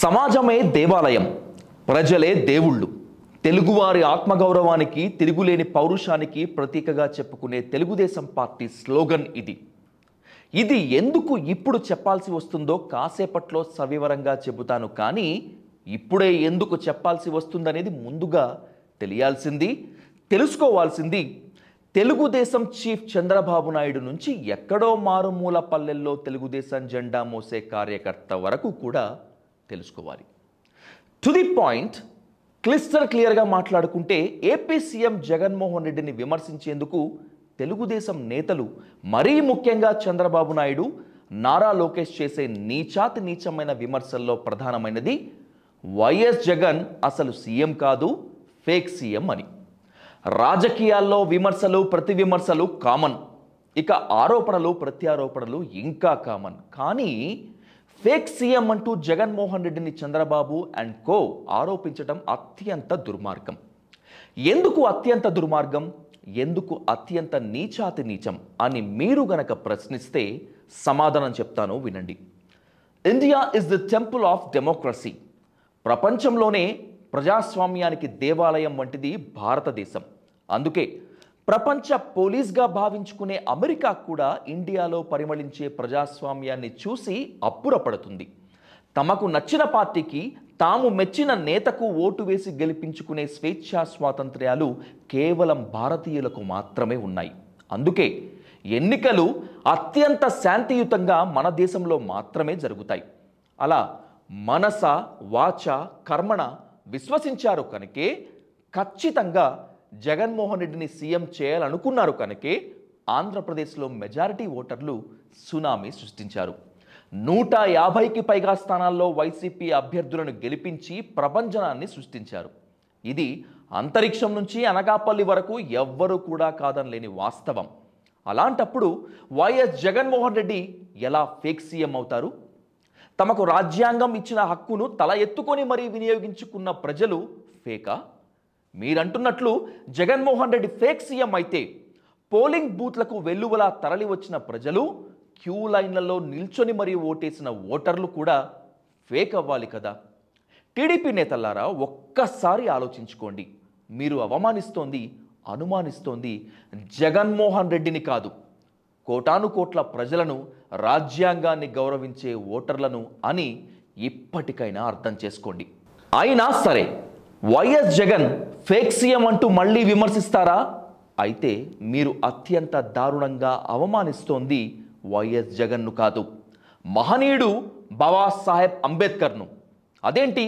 సమాజమే దేవాలయం ప్రజలే దేవుళ్ళు తెలుగువారి ఆత్మగౌరవానికి తిరుగులేని పౌరుషానికి ప్రతీకగా చెప్పుకునే తెలుగుదేశం పార్టీ స్లోగన్ ఇది ఇది ఎందుకు ఇప్పుడు చెప్పాల్సి వస్తుందో కాసేపట్లో సవివరంగా చెబుతాను కానీ ఇప్పుడే ఎందుకు చెప్పాల్సి వస్తుందనేది ముందుగా తెలియాల్సింది తెలుసుకోవాల్సింది తెలుగుదేశం చీఫ్ చంద్రబాబు నాయుడు నుంచి ఎక్కడో మారుమూల పల్లెల్లో తెలుగుదేశం జెండా మోసే కార్యకర్త వరకు కూడా తెలుసుకోవాలి టు ది పాయింట్ క్లిస్టర్ క్లియర్గా మాట్లాడుకుంటే ఏపీ సీఎం జగన్మోహన్ రెడ్డిని విమర్శించేందుకు తెలుగుదేశం నేతలు మరీ ముఖ్యంగా చంద్రబాబు నాయుడు నారా లోకేష్ చేసే నీచాతి నీచమైన విమర్శల్లో ప్రధానమైనది వైఎస్ జగన్ అసలు సీఎం కాదు ఫేక్ సీఎం అని రాజకీయాల్లో విమర్శలు ప్రతి విమర్శలు కామన్ ఇక ఆరోపణలు ప్రత్యారోపణలు ఇంకా కామన్ కానీ ఫేక్ సీఎం అంటూ జగన్మోహన్ రెడ్డిని చంద్రబాబు అండ్ కో ఆరోపించడం అత్యంత దుర్మార్గం ఎందుకు అత్యంత దుర్మార్గం ఎందుకు అత్యంత నీచాతి నీచం అని మీరు గనక ప్రశ్నిస్తే సమాధానం చెప్తాను వినండి India is the temple of democracy ప్రపంచంలోనే ప్రజాస్వామ్యానికి దేవాలయం వంటిది భారతదేశం అందుకే ప్రపంచ పోలీస్గా భావించుకునే అమెరికా కూడా ఇండియాలో పరిమళించే ప్రజాస్వామ్యాన్ని చూసి అప్పురపడుతుంది తమకు నచ్చిన పార్టీకి తాము మెచ్చిన నేతకు ఓటు వేసి గెలిపించుకునే స్వేచ్ఛా స్వాతంత్ర్యాలు కేవలం భారతీయులకు మాత్రమే ఉన్నాయి అందుకే ఎన్నికలు అత్యంత శాంతియుతంగా మన దేశంలో మాత్రమే జరుగుతాయి అలా మనస వాచ కర్మణ విశ్వసించారు కనుకే ఖచ్చితంగా జగన్మోహన్ రెడ్డిని సీఎం చేయాలనుకున్నారు కనుకే ఆంధ్రప్రదేశ్లో మెజారిటీ ఓటర్లు సునామీ సృష్టించారు నూట యాభైకి పైగా స్థానాల్లో వైసీపీ అభ్యర్థులను గెలిపించి ప్రపంచనాన్ని సృష్టించారు ఇది అంతరిక్షం నుంచి అనగాపల్లి వరకు ఎవ్వరూ కూడా కాదని లేని వాస్తవం అలాంటప్పుడు వైఎస్ జగన్మోహన్ రెడ్డి ఎలా ఫేక్ సీఎం అవుతారు తమకు రాజ్యాంగం ఇచ్చిన హక్కును తల ఎత్తుకొని మరీ వినియోగించుకున్న ప్రజలు ఫేకా మీరంటున్నట్లు జగన్మోహన్ రెడ్డి ఫేక్ సీఎం అయితే పోలింగ్ బూత్లకు వెల్లువలా తరలి వచ్చిన ప్రజలు క్యూ లైన్లలో నిల్చొని మరీ ఓటేసిన ఓటర్లు కూడా ఫేక్ అవ్వాలి కదా టీడీపీ నేతలారా ఒక్కసారి ఆలోచించుకోండి మీరు అవమానిస్తోంది అనుమానిస్తోంది జగన్మోహన్ రెడ్డిని కాదు కోటాను కోట్ల ప్రజలను రాజ్యాంగాన్ని గౌరవించే ఓటర్లను అని ఇప్పటికైనా అర్థం చేసుకోండి అయినా సరే వైఎస్ జగన్ ఫేక్ సీఎం అంటూ మళ్ళీ విమర్శిస్తారా అయితే మీరు అత్యంత దారుణంగా అవమానిస్తోంది వైఎస్ జగన్ను కాదు మహనీయుడు బాబాసాహెబ్ అంబేద్కర్ను అదేంటి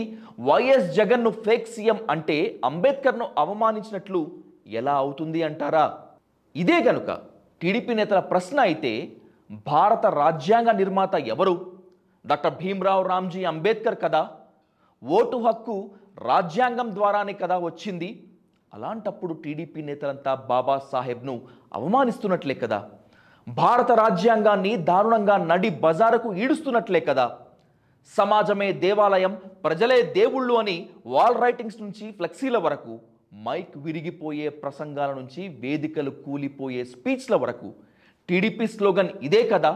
వైఎస్ జగన్ను ఫేక్ సీఎం అంటే అంబేద్కర్ను అవమానించినట్లు ఎలా అవుతుంది అంటారా ఇదే కనుక టీడీపీ నేతల ప్రశ్న అయితే భారత రాజ్యాంగ నిర్మాత ఎవరు డాక్టర్ భీమ్రావు రామ్జీ అంబేద్కర్ కదా ఓటు హక్కు రాజ్యాంగం ద్వారానే కదా వచ్చింది అలాంటప్పుడు టీడీపీ నేతలంతా బాబాసాహెబ్ను అవమానిస్తున్నట్లే కదా భారత రాజ్యాంగాన్ని దారుణంగా నడి బజారుకు ఈడుస్తున్నట్లే కదా సమాజమే దేవాలయం ప్రజలే దేవుళ్ళు అని వాల్ రైటింగ్స్ నుంచి ఫ్లెక్సీల వరకు మైక్ విరిగిపోయే ప్రసంగాల నుంచి వేదికలు కూలిపోయే స్పీచ్ల వరకు టీడీపీ స్లోగన్ ఇదే కదా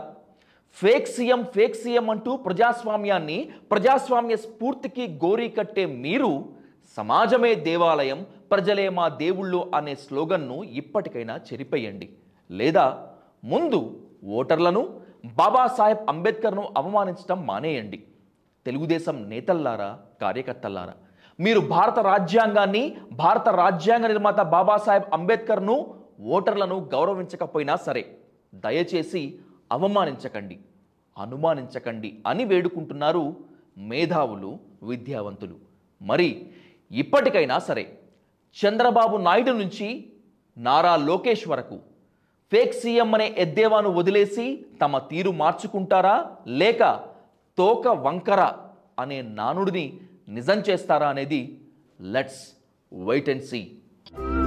ఫేక్ సీఎం ఫేక్ సీఎం అంటూ ప్రజాస్వామ్యాన్ని ప్రజాస్వామ్య స్ఫూర్తికి గోరీ కట్టే మీరు సమాజమే దేవాలయం ప్రజలే మా దేవుళ్ళు అనే స్లోగన్ను ఇప్పటికైనా చెరిపేయండి లేదా ముందు ఓటర్లను బాబాసాహెబ్ అంబేద్కర్ను అవమానించడం మానేయండి తెలుగుదేశం నేతల్లారా కార్యకర్తల్లారా మీరు భారత రాజ్యాంగాన్ని భారత రాజ్యాంగ నిర్మాత బాబాసాహెబ్ అంబేద్కర్ను ఓటర్లను గౌరవించకపోయినా సరే దయచేసి అవమానించకండి అనుమానించకండి అని వేడుకుంటున్నారు మేధావులు విద్యావంతులు మరి ఇప్పటికైనా సరే చంద్రబాబు నాయుడు నుంచి నారా లోకేష్ వరకు ఫేక్ సీఎం అనే ఎద్దేవాను వదిలేసి తమ తీరు మార్చుకుంటారా లేక తోక వంకర అనే నానుడిని నిజం చేస్తారా అనేది లెట్స్ వెయిట్ అండ్ సీ